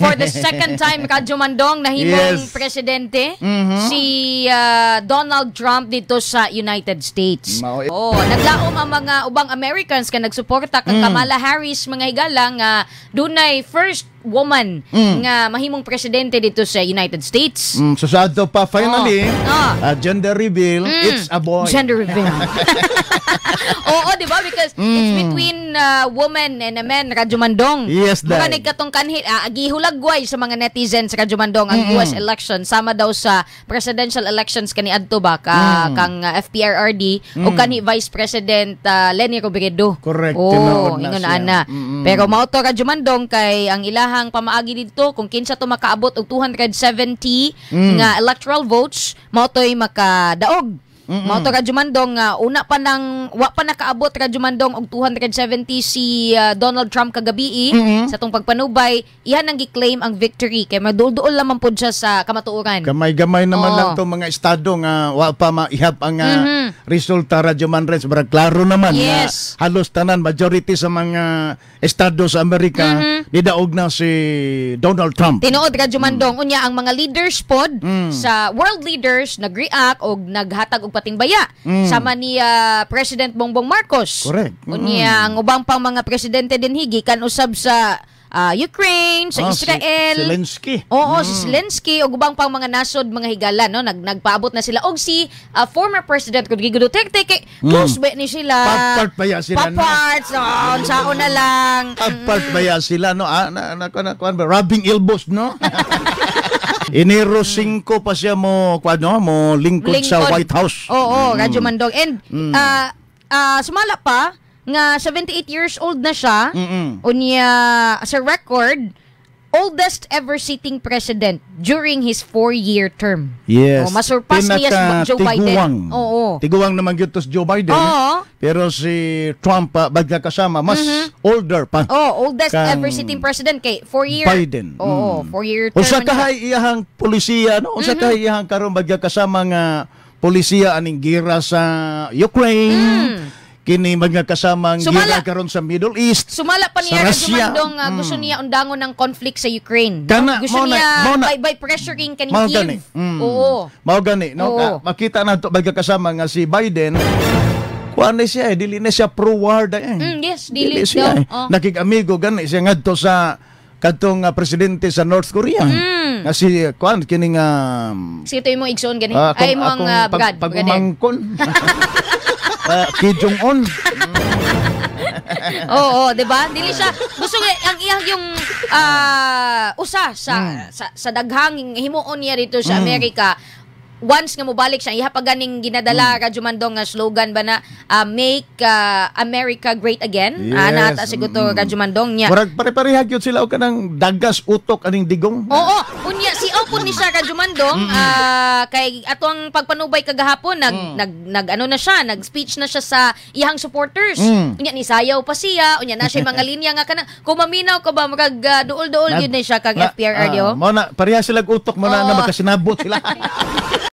for the second time, Kadyo Mandong, nahimong yes. presidente mm-hmm. si uh, Donald Trump dito sa United States. Mao- oh, naglaom ang mga ubang Americans ka nagsuporta kang mm. Kamala Harris mga higala nga uh, dunay first woman mm. nga mahimong presidente dito sa United States. Mm, Susad so pa finally, oh. Oh. gender reveal, mm. it's a boy. Gender reveal. Oo, di ba? Because mm. it's between uh, woman and a man, Radyo Mandong. Yes, dahil. Mukha nagkatong kanhit, uh, ah, gihulagway sa mga netizens, Radyo Mandong, ang mm. US election, sama daw sa presidential elections kani Adto ba, ka, mm. kang uh, ah, FPRRD, mm. o kani Vice President uh, Lenny Robredo. Correct. Oo, oh, ingon na, na. Mm-hmm. Pero mauto, Radyo Mandong, kay ang ilang unahang pamaagi dito kung kinsa to makaabot og 270 mm. nga electoral votes mao toy makadaog Mm-mm. Mao to Radyo uh, una pa nang wa pa nakaabot Radyo Mandong og 270 si uh, Donald Trump kagabi mm-hmm. sa tong pagpanubay, iyan ang giclaim ang victory kay madulduol lamang pud siya sa kamatuoran. Gamay-gamay naman Oo. lang tong mga estado nga wa pa maihap ang uh, mm-hmm. resulta Radyo Manres bara klaro naman yes. na halos tanan majority sa mga estado sa Amerika mm-hmm. nidaog na si Donald Trump. Tinuod Radyo mm. Mandong mm-hmm. unya ang mga leaders pod mm-hmm. sa world leaders nag-react og naghatag og Batingbaya mm. sama ni uh, President Bongbong Marcos. Correct. Mm. Unya ah, ang ubang pang mga presidente din higi kan usab sa uh, Ukraine, sa oh, Israel. Si Zelensky. Oo, mm. si Zelensky og ubang pang mga nasod mga higala no nag nagpaabot na sila og si uh, former president Rodrigo Duterte kay mm. close ba ni sila. Part ba sila? Papart no, no sao na lang. Part ba sila no? Ah, na, na, na, na, na, rubbing elbows no? Enero 5 pa siya mo, ano, mo lingkod, sa White House. Oo, oh, oh, Radyo Mandog. And mm. uh, uh, sumala pa, nga 78 years old na siya. Mm-mm. Unya sa record oldest ever sitting president during his four-year term. Yes. O, oh, masurpass niya si Joe Biden. Oo. Tiguang naman yun si Joe Biden. Oo. Pero si Trump, uh, ah, bagla kasama, mas mm-hmm. older pa. Oo, oldest ever sitting president kay four-year. Biden. Oo, mm. four-year term. Unsa kahay iyahang polisiya, no? Unsa mm-hmm. kahay iyahang karon bagla kasama nga polisiya aning gira sa Ukraine. Mm kini mga kasamang Sumala. gira karon sa Middle East. Sumala pa niya sa Russia. uh, gusto mm. niya undangon ng conflict sa Ukraine. Kana, no? Gusto mauna, niya mauna, by, by pressuring kaning Kiev. Gani. Mm. Oo. Mao gani, no? Oo. Ah, makita na to mga nga si Biden kuan na siya eh, dili na siya pro war da eh. Mm, yes, dili, dili siya. Eh. Oh. Nakig-amigo gani siya ngadto sa kadtong uh, presidente sa North Korea. Mm. Nga si ah, kuan kining uh, um, Sito imong igsoon gani. Uh, kung, Ay imong uh, pag, brad. Pagmangkon. Uh, ah, Kim Jong-un. Oo, 'di ba? Dili siya gusto nga ang iyang yung uh, usa sa, mm. sa sa daghang himuon niya rito sa mm. Amerika. Once nga mobalik siya, iha pa ganing ginadala mm. Radyo Mandong nga slogan ba na uh, make uh, America great again. Yes. Ana ata siguro mm. Radyo Mandong niya. Murag pare-pareha gyud sila og kanang dagas utok aning digong. Oo, unya gihapon ni siya Jumandong uh, kay ato ang pagpanubay kagahapon nag mm. nag, nag ano na siya nag speech na siya sa iyang supporters mm. unya ni sayaw pa siya unya na siya mga linya nga kana maminaw ka ba mag uh, duol-duol gyud ni siya kag FPR radio uh, ah, mo na pareha sila utok mo na, oh. na magkasinabot sila